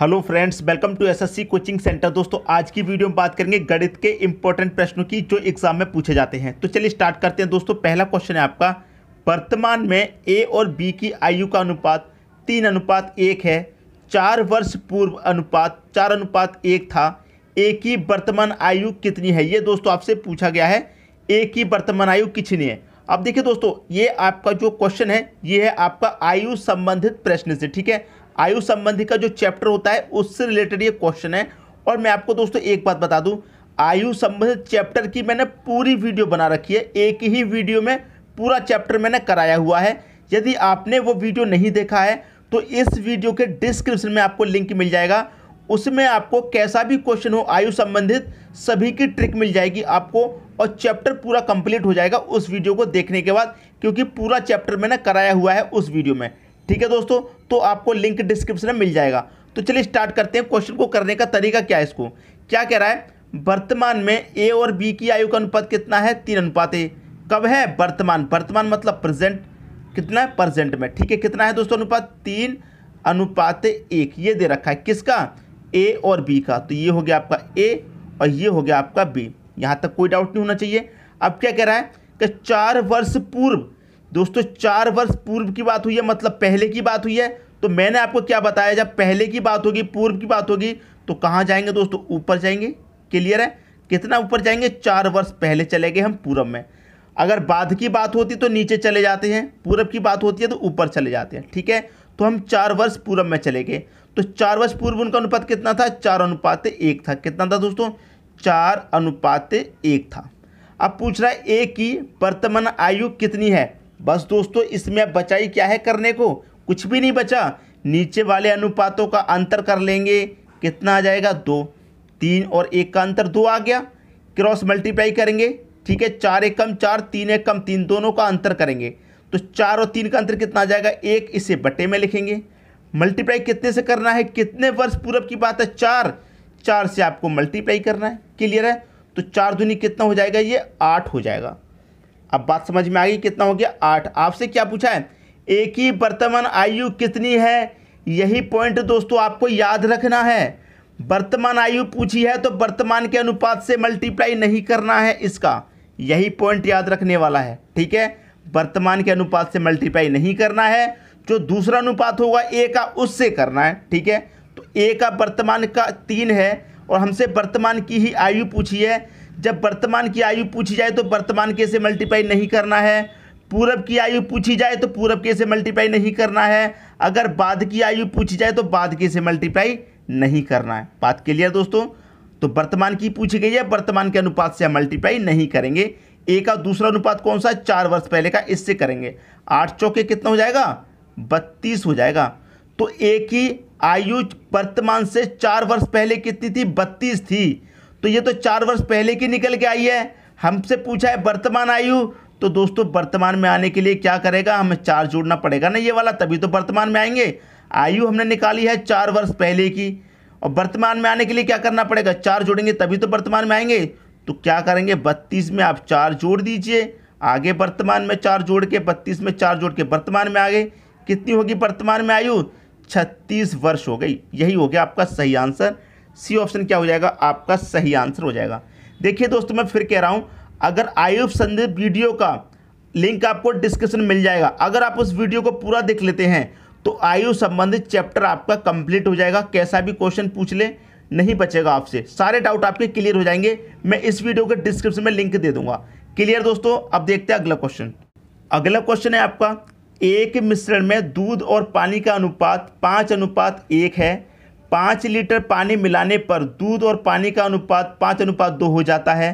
hello friends welcome to SSC coaching centre दोस्तों आज की वीडियो में बात करेंगे गणित के इंपॉर्टेंट प्रश्नों की जो एग्जाम में पूछे जाते हैं तो चलिए स्टार्ट करते हैं दोस्तों पहला क्वेश्चन है आपका वर्तमान में ए और बी की आयु का अनुपात तीन अनुपात एक है चार वर्ष पूर्व अनुपात चार अनुपात एक था ए की वर्तमान आयु कितनी है ये दोस्तों आपसे पूछा गया है ए की वर्तमान आयु कितनी है अब देखिए दोस्तों ये आपका जो क्वेश्चन है ये है आपका आयु संबंधित प्रश्न से ठीक है आयु संबंधी का जो चैप्टर होता है उससे रिलेटेड ये क्वेश्चन है और मैं आपको दोस्तों एक बात बता दूं आयु संबंधित चैप्टर की मैंने पूरी वीडियो बना रखी है एक ही वीडियो में पूरा चैप्टर मैंने कराया हुआ है यदि आपने वो वीडियो नहीं देखा है तो इस वीडियो के डिस्क्रिप्शन में आपको लिंक मिल जाएगा उसमें आपको कैसा भी क्वेश्चन हो आयु संबंधित सभी की ट्रिक मिल जाएगी आपको और चैप्टर पूरा कंप्लीट हो जाएगा उस वीडियो को देखने के बाद क्योंकि पूरा चैप्टर मैंने कराया हुआ है उस वीडियो में ठीक है दोस्तों तो आपको लिंक डिस्क्रिप्शन में मिल जाएगा तो चलिए स्टार्ट करते हैं क्वेश्चन को करने का तरीका क्या है इसको क्या कह रहा है वर्तमान में ए और बी की आयु का अनुपात कितना है तीन अनुपात ए कब है वर्तमान वर्तमान मतलब प्रेजेंट कितना है प्रेजेंट में ठीक है कितना है दोस्तों अनुपात तीन अनुपात एक ये दे रखा है किसका ए और बी का तो ये हो गया आपका ए और ये हो गया आपका बी यहाँ तक कोई डाउट नहीं होना चाहिए अब क्या कह रहा है कि चार वर्ष पूर्व दोस्तों चार वर्ष पूर्व की बात हुई है मतलब पहले की बात हुई है तो मैंने आपको क्या बताया जब पहले की बात होगी पूर्व की बात होगी तो कहाँ जाएंगे दोस्तों ऊपर जाएंगे क्लियर है कितना ऊपर जाएंगे चार वर्ष पहले चले गए हम पूर्व में अगर बाद की बात होती तो नीचे चले जाते हैं पूर्व की बात होती है तो ऊपर चले जाते हैं ठीक है तो हम चार वर्ष पूर्व में चले गए तो चार वर्ष पूर्व उनका अनुपात कितना था चार अनुपात एक था कितना था दोस्तों चार अनुपात एक था अब पूछ रहा है एक की वर्तमान आयु कितनी है बस दोस्तों इसमें अब बचाई क्या है करने को कुछ भी नहीं बचा नीचे वाले अनुपातों का अंतर कर लेंगे कितना आ जाएगा दो तीन और एक का अंतर दो आ गया क्रॉस मल्टीप्लाई करेंगे ठीक है चार एक कम चार तीन एक कम तीन दोनों का अंतर करेंगे तो चार और तीन का अंतर कितना आ जाएगा एक इसे बटे में लिखेंगे मल्टीप्लाई कितने से करना है कितने वर्ष पूर्व की बात है चार चार से आपको मल्टीप्लाई करना है क्लियर है तो चार दुनी कितना हो जाएगा ये आठ हो जाएगा अब बात समझ में आ गई कितना हो गया आठ आपसे क्या पूछा है एक ही वर्तमान आयु कितनी है यही पॉइंट दोस्तों आपको याद रखना है वर्तमान आयु पूछी है तो वर्तमान के अनुपात से मल्टीप्लाई नहीं करना है इसका यही पॉइंट याद रखने वाला है ठीक है वर्तमान के अनुपात से मल्टीप्लाई नहीं करना है जो दूसरा अनुपात होगा ए का उससे करना है ठीक है तो ए का वर्तमान का तीन है और हमसे वर्तमान की ही आयु पूछी है जब वर्तमान की आयु पूछी जाए तो वर्तमान के से मल्टीप्लाई नहीं करना है पूरब की आयु पूछी जाए तो पूरब के से मल्टीप्लाई नहीं करना है अगर बाद की आयु पूछी जाए तो बाद के से मल्टीप्लाई नहीं करना है बात क्लियर दोस्तों तो वर्तमान की पूछी गई है वर्तमान के अनुपात से हम मल्टीप्लाई नहीं करेंगे ए का दूसरा अनुपात कौन सा चार वर्ष पहले का इससे करेंगे आठ चौके कितना हो जाएगा बत्तीस हो जाएगा तो ए की आयु वर्तमान से चार वर्ष पहले कितनी थी बत्तीस थी तो ये तो चार वर्ष पहले की निकल के आई है हमसे पूछा है वर्तमान आयु तो दोस्तों वर्तमान में आने के लिए क्या करेगा हमें चार जोड़ना पड़ेगा ना ये वाला तभी तो वर्तमान में आएंगे आयु हमने निकाली है चार वर्ष पहले की और वर्तमान में आने के लिए क्या करना पड़ेगा चार जोड़ेंगे तभी तो वर्तमान में आएंगे तो क्या करेंगे बत्तीस में आप चार जोड़ दीजिए आगे वर्तमान में चार जोड़ के बत्तीस में चार जोड़ के वर्तमान में आ गए कितनी होगी वर्तमान में आयु छत्तीस वर्ष हो गई यही हो गया आपका सही आंसर सी ऑप्शन क्या हो जाएगा आपका सही आंसर हो जाएगा देखिए दोस्तों मैं फिर कह रहा हूँ अगर आयु संदीप वीडियो का लिंक आपको डिस्क्रिप्शन मिल जाएगा अगर आप उस वीडियो को पूरा देख लेते हैं तो आयु संबंधित चैप्टर आपका कंप्लीट हो जाएगा कैसा भी क्वेश्चन पूछ ले नहीं बचेगा आपसे सारे डाउट आपके क्लियर हो जाएंगे मैं इस वीडियो के डिस्क्रिप्शन में लिंक दे दूंगा क्लियर दोस्तों अब देखते हैं अगला क्वेश्चन अगला क्वेश्चन है आपका एक मिश्रण में दूध और पानी का अनुपात पाँच अनुपात एक है पाँच लीटर पानी मिलाने पर दूध और पानी का अनुपात पाँच अनुपात दो हो जाता है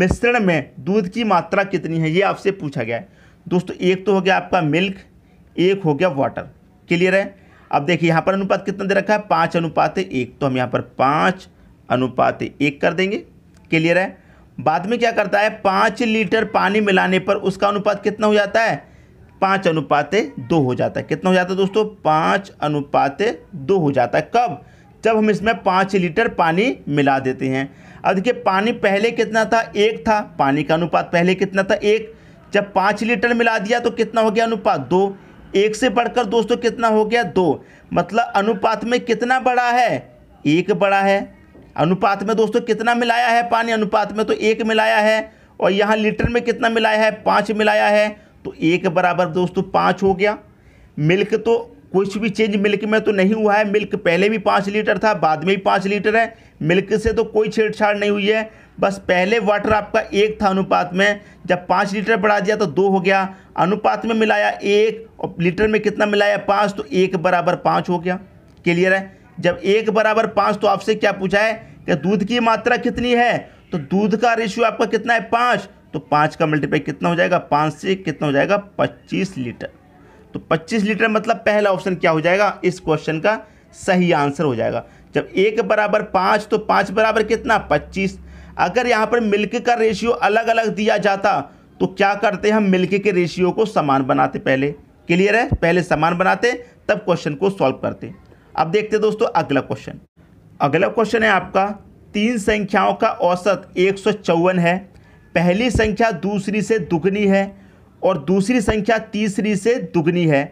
मिश्रण में दूध की मात्रा कितनी है ये आपसे पूछा गया है दोस्तों एक तो हो गया आपका मिल्क एक हो गया वाटर क्लियर है अब देखिए यहाँ पर अनुपात कितना दे रखा है पाँच अनुपात एक तो हम यहाँ पर पाँच अनुपात एक कर देंगे क्लियर है बाद में क्या करता है पाँच लीटर पानी मिलाने पर उसका अनुपात कितना हो जाता है पाँच अनुपात दो हो जाता है कितना हो जाता है दोस्तों पाँच अनुपात दो हो जाता है कब जब हम इसमें पाँच लीटर पानी मिला देते हैं अब देखिए पानी पहले कितना था एक था पानी का अनुपात पहले कितना था एक जब पाँच लीटर मिला दिया तो कितना हो गया अनुपात दो एक से बढ़कर दोस्तों कितना हो गया दो मतलब अनुपात में कितना बड़ा है एक बड़ा है अनुपात में दोस्तों कितना मिलाया है पानी अनुपात में तो एक मिलाया है और यहाँ लीटर में कितना मिलाया है पाँच मिलाया है तो एक बराबर दोस्तों पाँच हो गया मिल्क तो कुछ भी चेंज मिल्क में तो नहीं हुआ है मिल्क पहले भी पाँच लीटर था बाद में भी पाँच लीटर है मिल्क से तो कोई छेड़छाड़ नहीं हुई है बस पहले वाटर आपका एक था अनुपात में जब पाँच लीटर बढ़ा दिया तो दो हो गया अनुपात में मिलाया एक और लीटर में कितना मिलाया पाँच तो एक बराबर पाँच हो गया क्लियर है जब एक बराबर पाँच तो आपसे क्या पूछा है कि दूध की मात्रा कितनी है तो दूध का रेशियो आपका कितना है पाँच तो पाँच का मल्टीप्लाई कितना हो जाएगा पाँच से कितना हो जाएगा पच्चीस लीटर तो 25 लीटर मतलब पहला ऑप्शन क्या हो जाएगा इस क्वेश्चन का सही आंसर हो जाएगा जब एक बराबर पाँच तो पाँच बराबर कितना पच्चीस अगर यहाँ पर मिल्क का रेशियो अलग अलग दिया जाता तो क्या करते हम मिल्क के रेशियो को समान बनाते पहले क्लियर है पहले समान बनाते तब क्वेश्चन को सॉल्व करते अब देखते दोस्तों अगला क्वेश्चन अगला क्वेश्चन है आपका तीन संख्याओं का औसत एक है पहली संख्या दूसरी से दुगनी है और दूसरी संख्या तीसरी से दुगनी है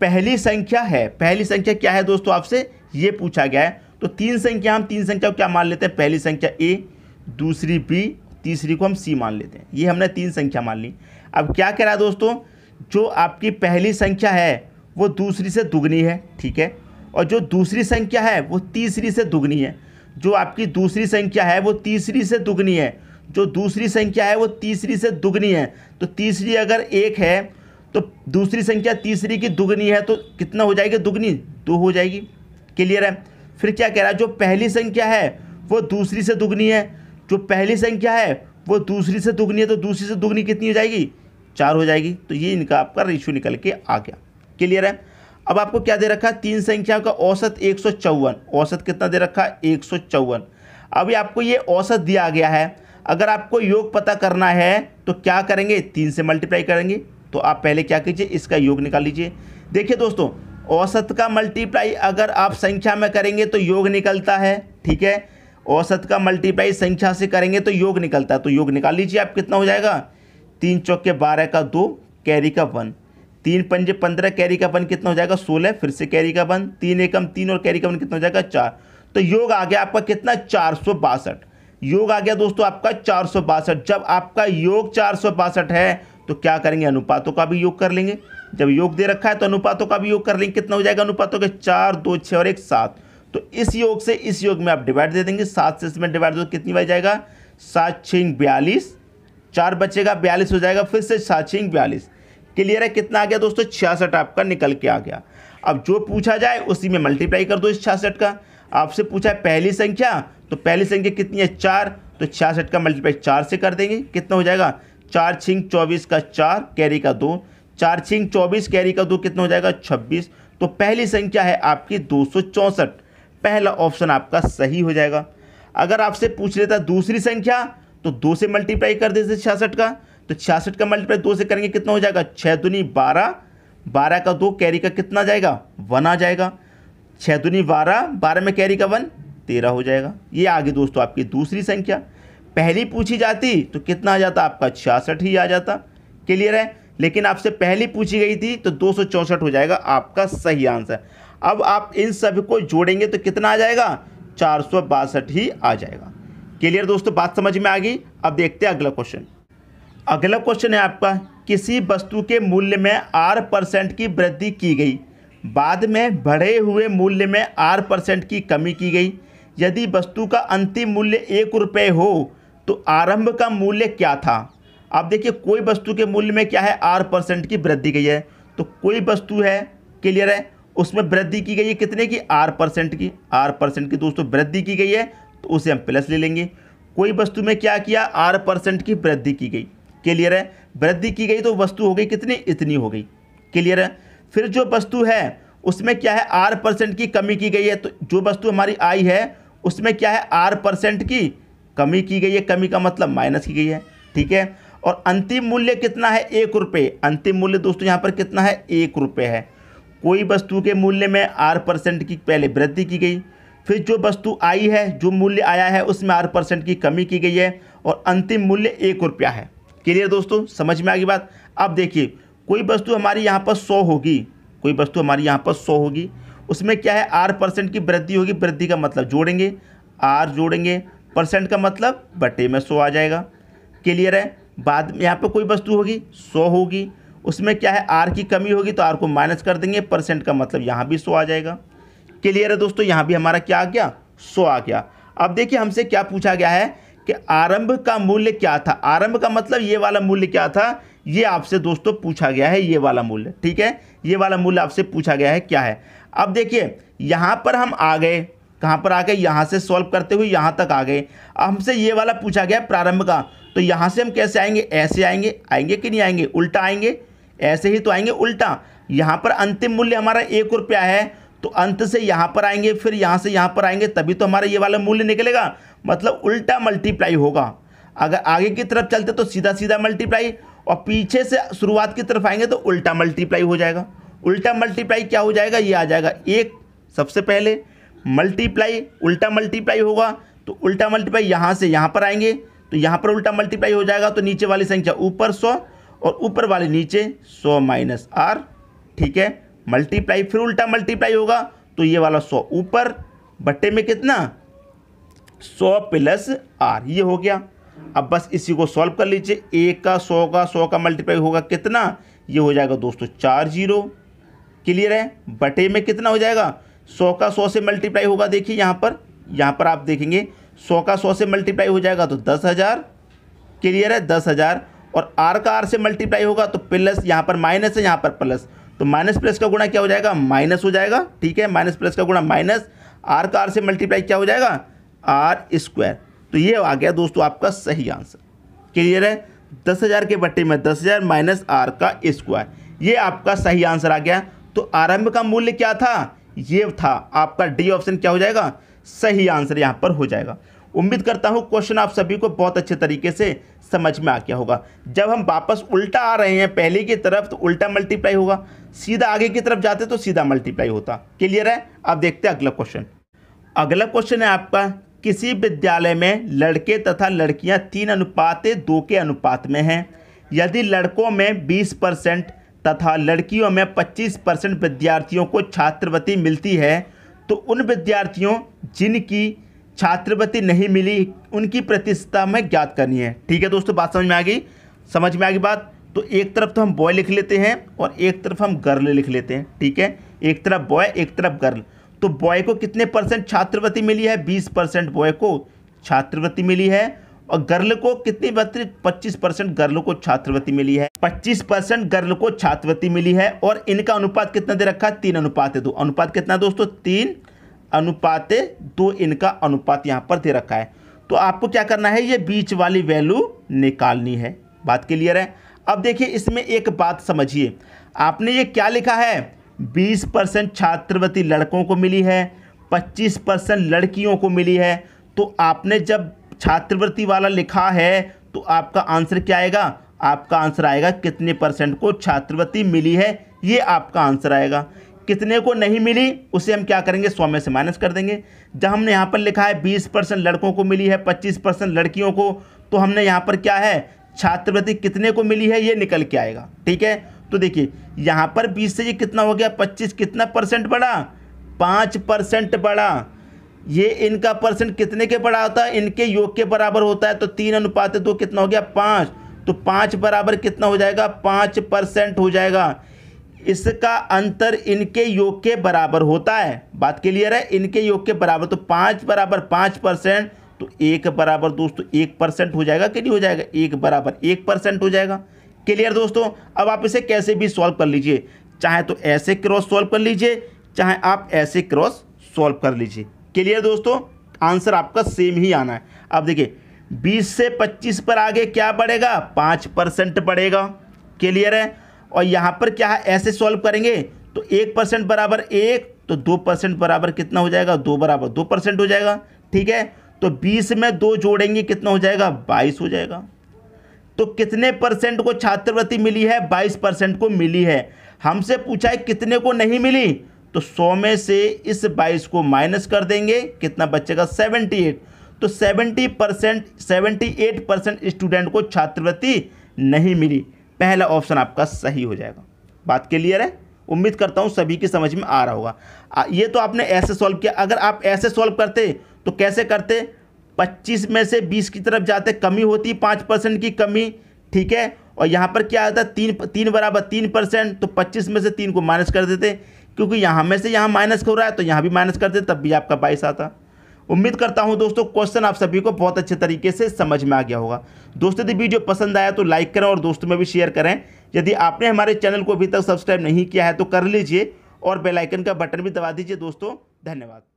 पहली संख्या है पहली संख्या क्या है दोस्तों आपसे ये पूछा गया है तो तीन संख्या हम तीन संख्या क्या मान लेते हैं पहली संख्या ए दूसरी बी तीसरी को हम सी मान लेते हैं ये हमने तीन संख्या मान ली अब क्या कह रहा है दोस्तों जो आपकी पहली संख्या है वो दूसरी से दुगनी है ठीक है और जो दूसरी संख्या है वो तीसरी से दुगनी है जो आपकी दूसरी संख्या है वो तीसरी से दुगनी है जो दूसरी संख्या है वो तीसरी से दुगनी है तो तीसरी अगर एक है तो दूसरी संख्या तीसरी की दुगनी है तो कितना हो जाएगी दुगनी दो हो जाएगी क्लियर है फिर क्या कह रहा है जो पहली संख्या है वो दूसरी से दुगनी है जो पहली संख्या है वो दूसरी से दुगनी है तो दूसरी से दुगनी कितनी हो जाएगी चार हो जाएगी तो ये इनका आपका रेशियो निकल के आ गया क्लियर है अब आपको क्या दे रखा है तीन संख्याओं का औसत एक औसत कितना दे रखा है एक अभी आपको ये औसत दिया गया है अगर आपको योग पता करना है तो क्या करेंगे तीन से मल्टीप्लाई करेंगे तो आप पहले क्या कीजिए इसका योग निकाल लीजिए देखिए दोस्तों औसत का मल्टीप्लाई अगर आप संख्या में करेंगे तो योग निकलता है ठीक है औसत का मल्टीप्लाई संख्या से करेंगे तो योग निकलता है तो योग निकाल लीजिए आप कितना हो जाएगा तीन चौके बारह का दो कैरी का वन तीन पंजे पंद्रह कैरी का वन कितना हो जाएगा सोलह फिर से कैरी का वन तीन एकम तीन और कैरी का वन कितना हो जाएगा चार तो योग आ गया आपका कितना चार सौ बासठ योग आ गया दोस्तों आपका चार जब आपका योग चार है तो क्या करेंगे अनुपातों का भी योग कर लेंगे जब योग दे रखा है तो अनुपातों का भी योग कर लेंगे कितना हो जाएगा अनुपातों के चार दो छः और एक सात तो इस योग से इस योग में आप डिवाइड दे देंगे सात से इसमें डिवाइड दो कितनी बार जाएगा सात छिंग बयालीस चार बचेगा बयालीस हो जाएगा फिर से सात छिंग बयालीस क्लियर है कितना आ गया दोस्तों छियासठ आपका निकल के आ गया अब जो पूछा जाए उसी में मल्टीप्लाई कर दो इस छियासठ का आपसे पूछा है पहली संख्या तो पहली संख्या कितनी है चार तो छियासठ का मल्टीप्लाई चार से कर देंगे कितना हो जाएगा चार छिंग चौबीस का चार कैरी का दो चार छिंग चौबीस कैरी का दो कितना हो जाएगा छब्बीस तो पहली संख्या है आपकी दो पहला ऑप्शन आपका सही हो जाएगा अगर आपसे पूछ लेता दूसरी संख्या तो दो से मल्टीप्लाई कर देते छियासठ का तो छियासठ का मल्टीप्लाई दो से करेंगे कितना हो जाएगा छः दुनी बारह बारह का दो कैरी का कितना जाएगा वन आ जाएगा छः दुनी बारह बारह में कैरी का वन तेरह हो जाएगा ये आगे दोस्तों आपकी दूसरी संख्या पहली पूछी जाती तो कितना आ जाता आपका छियासठ ही आ जाता क्लियर है लेकिन आपसे पहली पूछी गई थी तो दो हो जाएगा आपका सही आंसर अब आप इन सभी को जोड़ेंगे तो कितना आ जाएगा चार ही आ जाएगा क्लियर दोस्तों बात समझ में आ गई अब देखते हैं अगला क्वेश्चन अगला क्वेश्चन है आपका किसी वस्तु के मूल्य में आर परसेंट की वृद्धि की गई बाद में बढ़े हुए मूल्य में आर परसेंट की कमी की गई यदि वस्तु का अंतिम मूल्य एक रुपये हो तो आरंभ का मूल्य क्या था आप देखिए कोई वस्तु के मूल्य में क्या है आर परसेंट की वृद्धि गई है तो कोई वस्तु है क्लियर है उसमें वृद्धि की गई है कितने की आर परसेंट की आर परसेंट की दोस्तों वृद्धि की गई है तो उसे हम प्लस ले लेंगे कोई वस्तु में क्या किया आर परसेंट की वृद्धि की गई क्लियर है वृद्धि की गई तो वस्तु हो गई कितनी इतनी हो गई क्लियर है फिर जो वस्तु है उसमें क्या है आर परसेंट की कमी की गई है तो जो वस्तु हमारी आई है उसमें क्या है आर परसेंट की कमी की गई है कमी का मतलब माइनस की गई है ठीक है और अंतिम मूल्य कितना है एक रुपये अंतिम मूल्य दोस्तों यहाँ पर कितना है एक रुपये है कोई वस्तु के मूल्य में आर परसेंट की पहले वृद्धि की गई फिर जो वस्तु आई है जो मूल्य आया है उसमें आर परसेंट की कमी की गई है और अंतिम मूल्य एक रुपया है क्लियर दोस्तों समझ में आ गई बात अब देखिए कोई वस्तु हमारी यहाँ पर सौ होगी कोई वस्तु हमारी यहाँ पर सौ होगी उसमें क्या है आर परसेंट की वृद्धि होगी वृद्धि का मतलब जोड़ेंगे आर जोड़ेंगे परसेंट का मतलब बटे में सौ आ जाएगा क्लियर है बाद में यहाँ पर कोई वस्तु होगी सौ होगी उसमें क्या है आर की कमी होगी तो आर को माइनस कर देंगे परसेंट का मतलब यहाँ भी सौ आ जाएगा क्लियर है दोस्तों यहाँ भी हमारा क्या आ गया सौ आ गया अब देखिए हमसे क्या पूछा गया है कि आरंभ का मूल्य क्या था आरंभ का मतलब ये वाला मूल्य क्या था ये आपसे दोस्तों पूछा गया है ये वाला मूल्य ठीक है ये वाला मूल्य आपसे पूछा गया है क्या है अब देखिए यहाँ पर हम आ गए कहाँ पर आ गए यहाँ से सॉल्व करते हुए यहाँ तक आ गए हमसे ये वाला पूछा गया प्रारंभ का तो यहाँ से हम कैसे आएंगे ऐसे आएंगे आएंगे कि नहीं आएंगे उल्टा आएंगे ऐसे ही तो आएंगे उल्टा यहाँ पर अंतिम मूल्य हमारा एक रुपया है तो अंत से यहाँ पर आएंगे फिर यहाँ से यहाँ पर आएंगे तभी तो हमारा ये वाला मूल्य निकलेगा मतलब उल्टा मल्टीप्लाई होगा अगर आगे की तरफ चलते तो सीधा सीधा मल्टीप्लाई और पीछे से शुरुआत की तरफ आएंगे तो उल्टा मल्टीप्लाई हो जाएगा उल्टा मल्टीप्लाई क्या हो जाएगा ये आ जाएगा एक सबसे पहले मल्टीप्लाई उल्टा मल्टीप्लाई होगा तो उल्टा मल्टीप्लाई यहाँ से यहाँ पर आएंगे तो यहाँ पर उल्टा मल्टीप्लाई हो जाएगा तो नीचे वाली संख्या ऊपर सौ और ऊपर वाले नीचे सौ माइनस आर ठीक है मल्टीप्लाई फिर उल्टा मल्टीप्लाई होगा तो ये वाला सौ ऊपर बट्टे में कितना सौ प्लस आर ये हो गया अब बस इसी को सॉल्व कर लीजिए एक का सौ का सौ का मल्टीप्लाई होगा कितना ये हो जाएगा दोस्तों चार जीरो क्लियर है बटे में कितना हो जाएगा सौ का सौ से मल्टीप्लाई होगा देखिए यहाँ पर यहाँ पर आप देखेंगे सौ का सौ से मल्टीप्लाई हो जाएगा तो दस हज़ार क्लियर है दस हज़ार और आर का आर से मल्टीप्लाई होगा तो प्लस यहाँ पर माइनस है यहाँ पर प्लस तो माइनस प्लस का गुणा क्या हो जाएगा माइनस हो जाएगा ठीक है माइनस प्लस का गुणा माइनस आर का आर से मल्टीप्लाई क्या हो जाएगा आर स्क्वायर तो ये आ गया दोस्तों आपका सही आंसर क्लियर है दस हज़ार के बट्टे में दस हज़ार माइनस आर का स्क्वायर ये आपका सही आंसर आ गया तो आरंभ का मूल्य क्या था ये था आपका डी ऑप्शन क्या हो जाएगा सही आंसर यहाँ पर हो जाएगा उम्मीद करता हूँ क्वेश्चन आप सभी को बहुत अच्छे तरीके से समझ में आ गया होगा जब हम वापस उल्टा आ रहे हैं पहले की तरफ तो उल्टा मल्टीप्लाई होगा सीधा आगे की तरफ जाते तो सीधा मल्टीप्लाई होता क्लियर है अब देखते हैं अगला क्वेश्चन अगला क्वेश्चन है आपका किसी विद्यालय में लड़के तथा लड़कियां तीन अनुपात दो के अनुपात में हैं यदि लड़कों में बीस परसेंट तथा लड़कियों में 25 परसेंट विद्यार्थियों को छात्रवृत्ति मिलती है तो उन विद्यार्थियों जिनकी छात्रवृत्ति नहीं मिली उनकी प्रतिशतता में ज्ञात करनी है ठीक है दोस्तों बात समझ में आ गई समझ में आ गई बात तो एक तरफ तो हम बॉय लिख लेते हैं और एक तरफ हम गर्ल लिख लेते हैं ठीक है एक तरफ बॉय एक तरफ गर्ल तो बॉय को कितने परसेंट छात्रवृत्ति मिली है बीस परसेंट बॉय को छात्रवृत्ति मिली है और गर्ल को कितनी बेहतरीन पच्चीस परसेंट गर्ल को छात्रवृत्ति मिली है पच्चीस परसेंट गर्ल को छात्रवृत्ति मिली है और इनका अनुपात कितना दे रखा है तीन अनुपात है दो अनुपात कितना दोस्तों तीन अनुपात दो इनका अनुपात यहाँ पर दे रखा है तो आपको क्या करना है ये बीच वाली वैल्यू निकालनी है बात क्लियर है अब देखिए इसमें एक बात समझिए आपने ये क्या लिखा है बीस परसेंट छात्रवृत्ति लड़कों को मिली है पच्चीस परसेंट लड़कियों को मिली है तो आपने जब छात्रवृत्ति वाला लिखा है तो आपका आंसर क्या आएगा आपका आंसर आएगा कितने परसेंट को छात्रवृत्ति मिली है ये आपका आंसर आएगा कितने को नहीं मिली उसे हम क्या करेंगे सौ में से माइनस कर देंगे जब हमने यहाँ पर लिखा है बीस परसेंट लड़कों को मिली है पच्चीस परसेंट लड़कियों को तो हमने यहाँ पर क्या है छात्रवृत्ति कितने को मिली है ये निकल के आएगा ठीक है तो देखिए यहाँ पर बीस से ये कितना हो गया पच्चीस कितना परसेंट बढ़ा पाँच परसेंट बढ़ा ये इनका परसेंट कितने के बड़ा होता है इनके योग के बराबर होता है तो तीन अनुपात दो कितना हो गया पाँच तो पाँच बराबर कितना हो जाएगा पाँच परसेंट हो जाएगा इसका अंतर इनके योग के बराबर होता है बात क्लियर है इनके योग के बराबर तो पाँच बराबर पाँच परसेंट तो एक बराबर दोस्तों एक परसेंट हो जाएगा कि नहीं हो जाएगा एक बराबर एक परसेंट हो जाएगा क्लियर दोस्तों अब आप इसे कैसे भी सॉल्व कर लीजिए चाहे तो ऐसे क्रॉस सॉल्व कर लीजिए चाहे आप ऐसे क्रॉस सॉल्व कर लीजिए क्लियर दोस्तों आंसर आपका सेम ही आना है अब देखिए बीस से पच्चीस पर आगे क्या बढ़ेगा पाँच परसेंट बढ़ेगा क्लियर है और यहाँ पर क्या है ऐसे सॉल्व करेंगे तो एक परसेंट बराबर एक तो दो परसेंट बराबर कितना हो जाएगा दो बराबर दो परसेंट हो जाएगा ठीक है तो बीस में दो जोड़ेंगे कितना हो जाएगा बाईस हो जाएगा तो कितने परसेंट को छात्रवृत्ति मिली है बाईस परसेंट को मिली है हमसे पूछा है कितने को नहीं मिली तो 100 में से इस 22 को माइनस कर देंगे कितना बचेगा 78 तो 70 परसेंट सेवेंटी परसेंट स्टूडेंट को छात्रवृत्ति नहीं मिली पहला ऑप्शन आपका सही हो जाएगा बात क्लियर है उम्मीद करता हूँ सभी की समझ में आ रहा होगा ये तो आपने ऐसे सॉल्व किया अगर आप ऐसे सॉल्व करते तो कैसे करते 25 में से 20 की तरफ जाते कमी होती पाँच परसेंट की कमी ठीक है और यहाँ पर क्या आता है तीन तीन बराबर तीन परसेंट तो 25 में से तीन को माइनस कर देते क्योंकि यहाँ में से यहाँ माइनस हो रहा है तो यहाँ भी माइनस करते तब भी आपका बाईस आता उम्मीद करता हूँ दोस्तों क्वेश्चन आप सभी को बहुत अच्छे तरीके से समझ में आ गया होगा दोस्तों यदि वीडियो पसंद आया तो लाइक करें और दोस्तों में भी शेयर करें यदि आपने हमारे चैनल को अभी तक सब्सक्राइब नहीं किया है तो कर लीजिए और बेलाइकन का बटन भी दबा दीजिए दोस्तों धन्यवाद